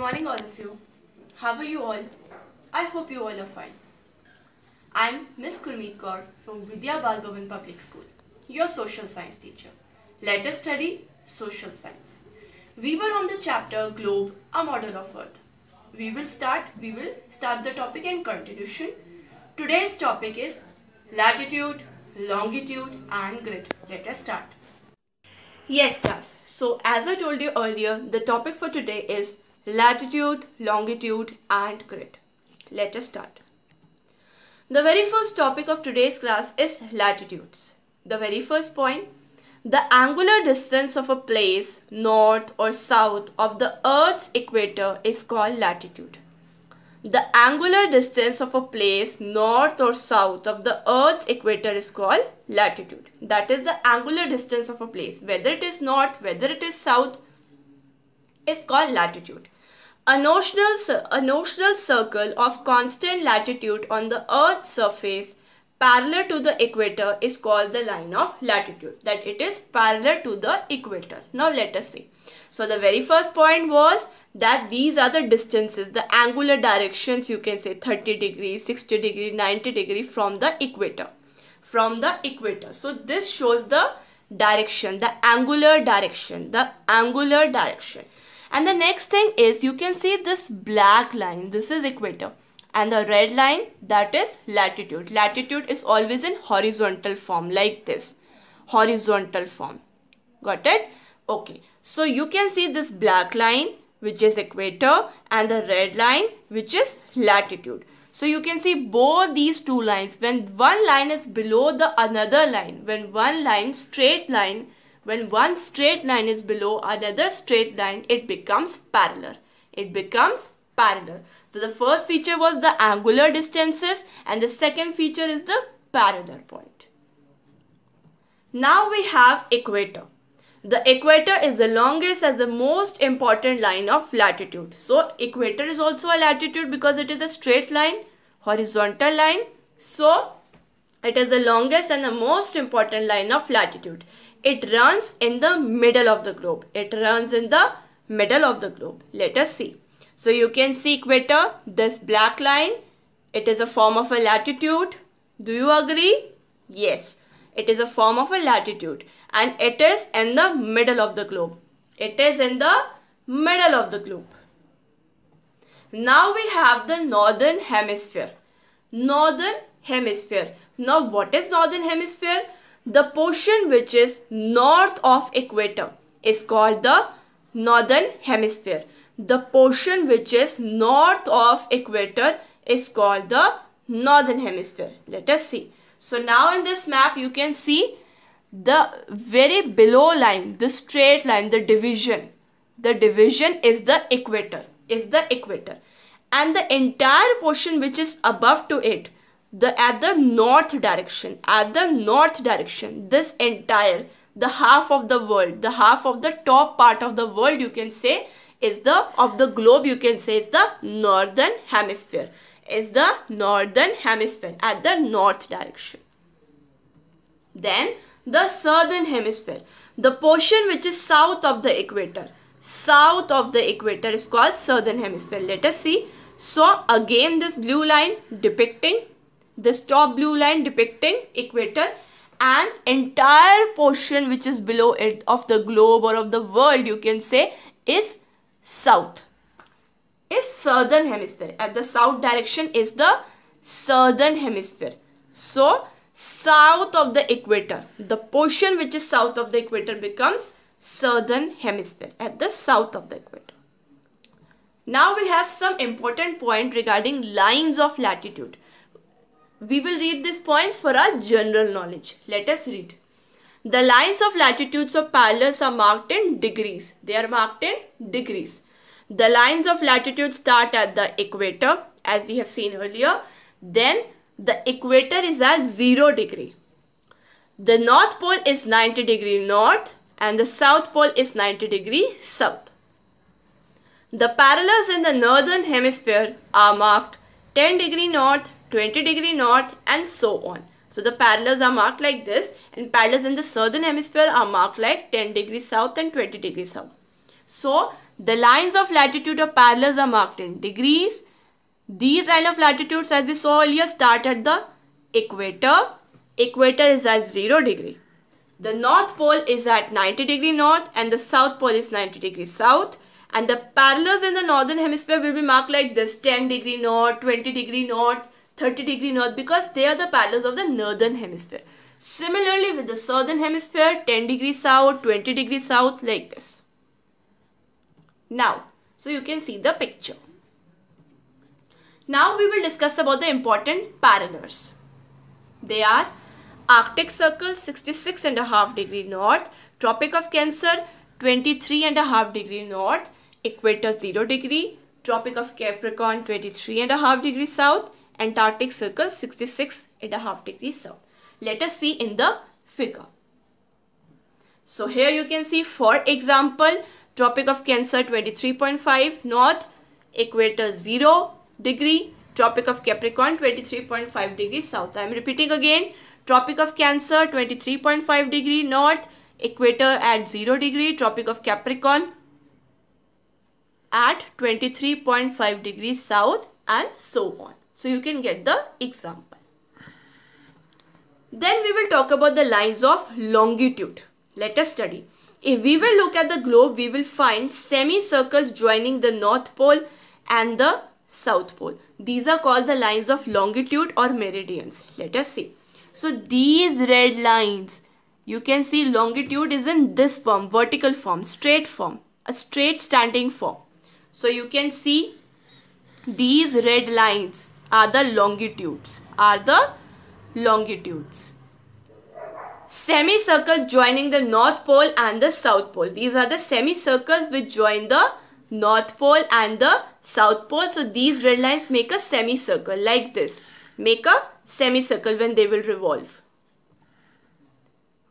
morning all of you. How are you all? I hope you all are fine. I'm Miss Kurmeet Kaur from Vidya Balgavan Public School, your social science teacher. Let us study social science. We were on the chapter Globe, a model of Earth. We will start, we will start the topic and continuation. Today's topic is latitude, longitude and grid. Let us start. Yes class, so as I told you earlier, the topic for today is latitude, longitude and grid. Let us start. The very first topic of today's class is latitudes. The very first point, the angular distance of a place north or south of the earth's equator is called latitude. The angular distance of a place north or south of the earth's equator is called latitude. That is the angular distance of a place. Whether it is north, whether it is south, is called latitude. A notional, a notional circle of constant latitude on the Earth's surface parallel to the equator is called the line of latitude. That it is parallel to the equator. Now let us see. So the very first point was that these are the distances, the angular directions you can say 30 degree, 60 degree, 90 degree from the equator. From the equator. So this shows the direction, the angular direction, the angular direction. And the next thing is you can see this black line. This is equator. And the red line that is latitude. Latitude is always in horizontal form like this. Horizontal form. Got it? Okay. So you can see this black line which is equator and the red line which is latitude. So you can see both these two lines when one line is below the another line when one line straight line when one straight line is below another straight line, it becomes parallel. It becomes parallel. So the first feature was the angular distances and the second feature is the parallel point. Now we have equator. The equator is the longest as the most important line of latitude. So equator is also a latitude because it is a straight line, horizontal line. So it is the longest and the most important line of latitude. It runs in the middle of the globe. It runs in the middle of the globe. Let us see. So you can see equator, this black line, it is a form of a latitude. Do you agree? Yes, it is a form of a latitude and it is in the middle of the globe. It is in the middle of the globe. Now we have the northern hemisphere. Northern hemisphere. Now what is northern hemisphere? the portion which is north of equator is called the northern hemisphere. The portion which is north of equator is called the northern hemisphere. Let us see. So now in this map you can see the very below line, the straight line, the division. The division is the equator, is the equator. And the entire portion which is above to it, the at the north direction at the north direction this entire the half of the world the half of the top part of the world you can say is the of the globe you can say is the northern hemisphere is the northern hemisphere at the north direction then the southern hemisphere the portion which is south of the equator south of the equator is called southern hemisphere let us see so again this blue line depicting this top blue line depicting equator and entire portion which is below it of the globe or of the world you can say is south is southern hemisphere at the south direction is the southern hemisphere so south of the equator the portion which is south of the equator becomes southern hemisphere at the south of the equator now we have some important point regarding lines of latitude we will read these points for our general knowledge. Let us read. The lines of latitudes of parallels are marked in degrees. They are marked in degrees. The lines of latitude start at the equator as we have seen earlier. Then the equator is at 0 degree. The north pole is 90 degree north and the south pole is 90 degree south. The parallels in the northern hemisphere are marked 10 degree north, 20 degree north and so on. So the parallels are marked like this and parallels in the southern hemisphere are marked like 10 degrees south and 20 degrees south. So the lines of latitude of parallels are marked in degrees. These line of latitudes as we saw earlier start at the equator. Equator is at 0 degree. The north pole is at 90 degree north and the south pole is 90 degree south. And the parallels in the northern hemisphere will be marked like this 10 degree north, 20 degree north, 30 degree north because they are the parallels of the northern hemisphere. Similarly with the southern hemisphere 10 degree south, 20 degree south like this. Now, so you can see the picture. Now we will discuss about the important parallels. They are Arctic Circle 66 and a half degree north, Tropic of Cancer 23 and a half degree north, Equator 0 degree, Tropic of Capricorn 23 and a half degree south, Antarctic Circle 66.5 degrees south. Let us see in the figure. So here you can see for example Tropic of Cancer 23.5 north, equator 0 degree, Tropic of Capricorn 23.5 degrees south. I am repeating again Tropic of Cancer 23.5 degree north, equator at 0 degree, Tropic of Capricorn at 23.5 degrees south and so on. So you can get the example. Then we will talk about the lines of longitude. Let us study. If we will look at the globe, we will find semicircles joining the North Pole and the South Pole. These are called the lines of longitude or meridians. Let us see. So these red lines, you can see longitude is in this form, vertical form, straight form, a straight standing form. So you can see these red lines are the longitudes are the longitudes semicircles joining the north pole and the south pole these are the semicircles which join the north pole and the south pole so these red lines make a semicircle like this make a semicircle when they will revolve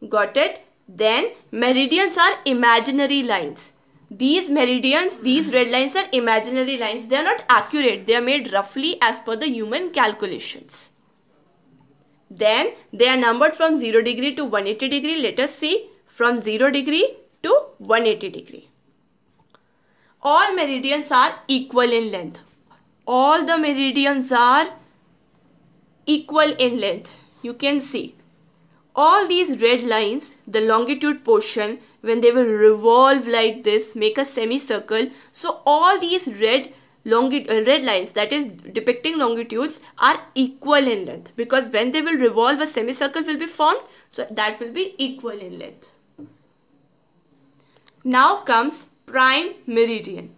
got it then meridians are imaginary lines these meridians, these red lines are imaginary lines. They are not accurate. They are made roughly as per the human calculations. Then they are numbered from 0 degree to 180 degree. Let us see from 0 degree to 180 degree. All meridians are equal in length. All the meridians are equal in length. You can see all these red lines, the longitude portion, when they will revolve like this, make a semicircle. So all these red longitude uh, red lines that is depicting longitudes are equal in length because when they will revolve a semicircle will be formed so that will be equal in length now comes prime meridian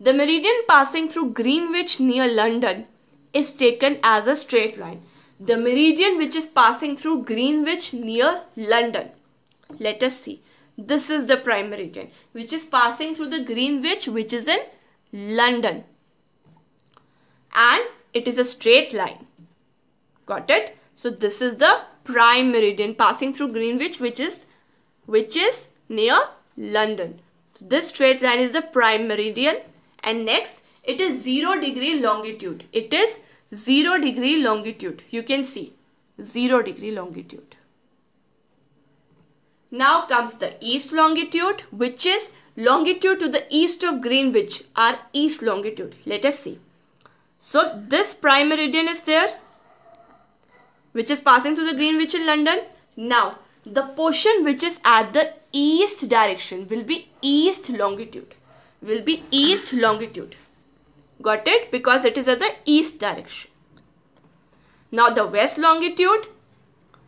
the meridian passing through greenwich near london is taken as a straight line the meridian which is passing through Greenwich near London. Let us see. This is the prime meridian which is passing through the Greenwich which is in London. And it is a straight line. Got it? So this is the prime meridian passing through Greenwich which is which is near London. So this straight line is the prime meridian and next it is 0 degree longitude. It is 0 degree longitude. You can see 0 degree longitude. Now comes the east longitude which is longitude to the east of Greenwich or east longitude. Let us see. So this prime meridian is there which is passing through the Greenwich in London. Now the portion which is at the east direction will be east longitude. Will be east longitude. Got it? Because it is at the east direction. Now the west longitude.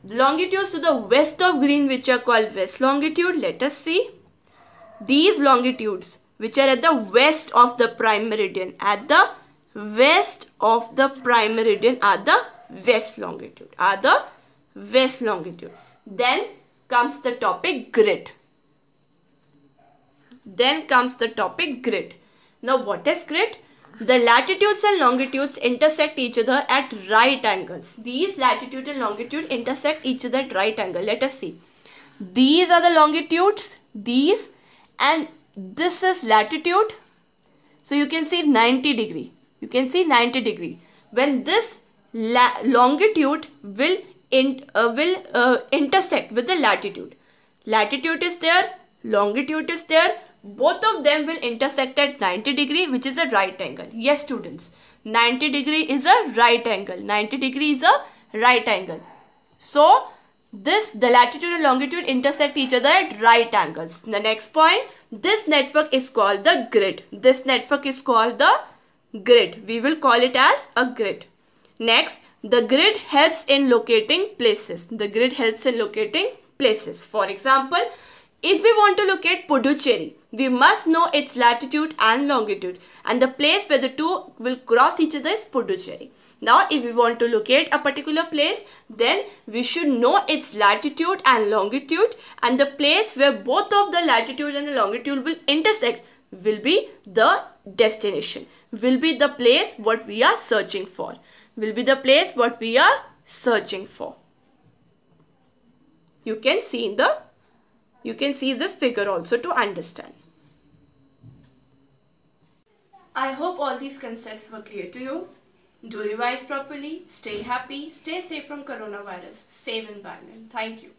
Longitudes to the west of Greenwich are called west longitude. Let us see. These longitudes which are at the west of the prime meridian. At the west of the prime meridian are the west longitude. Are the west longitude. Then comes the topic grid. Then comes the topic grid. Now what is grid? The latitudes and longitudes intersect each other at right angles. These latitude and longitude intersect each other at right angle. Let us see. These are the longitudes, these and this is latitude. So you can see 90 degree. You can see 90 degree. When this longitude will, in, uh, will uh, intersect with the latitude. Latitude is there, longitude is there, both of them will intersect at 90 degree which is a right angle. Yes students, 90 degree is a right angle. 90 degree is a right angle. So this the latitude and longitude intersect each other at right angles. The next point, this network is called the grid. This network is called the grid. We will call it as a grid. Next, the grid helps in locating places. The grid helps in locating places. For example, if we want to look at Puducherry, we must know its latitude and longitude and the place where the two will cross each other is Puducherry. Now if we want to locate a particular place then we should know its latitude and longitude and the place where both of the latitude and the longitude will intersect will be the destination, will be the place what we are searching for, will be the place what we are searching for. You can see in the you can see this figure also to understand. I hope all these concepts were clear to you. Do revise properly, stay happy, stay safe from coronavirus, save environment. Thank you.